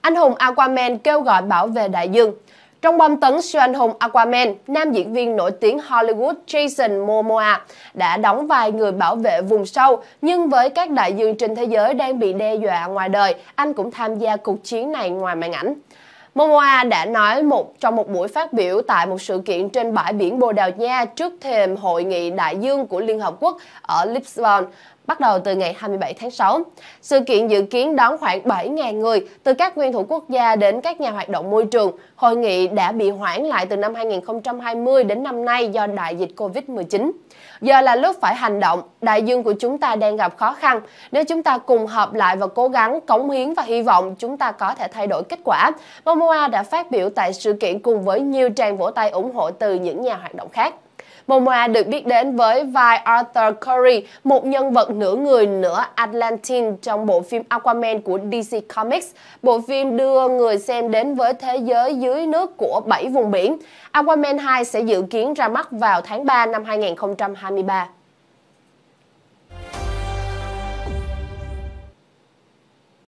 Anh hùng Aquaman kêu gọi bảo vệ đại dương. Trong bom tấn siêu anh hùng Aquaman, nam diễn viên nổi tiếng Hollywood Jason Momoa đã đóng vai người bảo vệ vùng sâu, nhưng với các đại dương trên thế giới đang bị đe dọa ngoài đời, anh cũng tham gia cuộc chiến này ngoài màn ảnh. Momoa đã nói một trong một buổi phát biểu tại một sự kiện trên bãi biển Bồ Đào Nha trước thềm hội nghị đại dương của Liên Hợp Quốc ở Lisbon bắt đầu từ ngày 27 tháng 6. Sự kiện dự kiến đón khoảng 7.000 người từ các nguyên thủ quốc gia đến các nhà hoạt động môi trường. Hội nghị đã bị hoãn lại từ năm 2020 đến năm nay do đại dịch Covid-19. Giờ là lúc phải hành động, đại dương của chúng ta đang gặp khó khăn. Nếu chúng ta cùng hợp lại và cố gắng cống hiến và hy vọng chúng ta có thể thay đổi kết quả, Momoa đã phát biểu tại sự kiện cùng với nhiều tràng vỗ tay ủng hộ từ những nhà hoạt động khác. Momoa được biết đến với vai Arthur Curry, một nhân vật nửa người nửa Atlantean trong bộ phim Aquaman của DC Comics. Bộ phim đưa người xem đến với thế giới dưới nước của bảy vùng biển. Aquaman 2 sẽ dự kiến ra mắt vào tháng 3 năm 2023.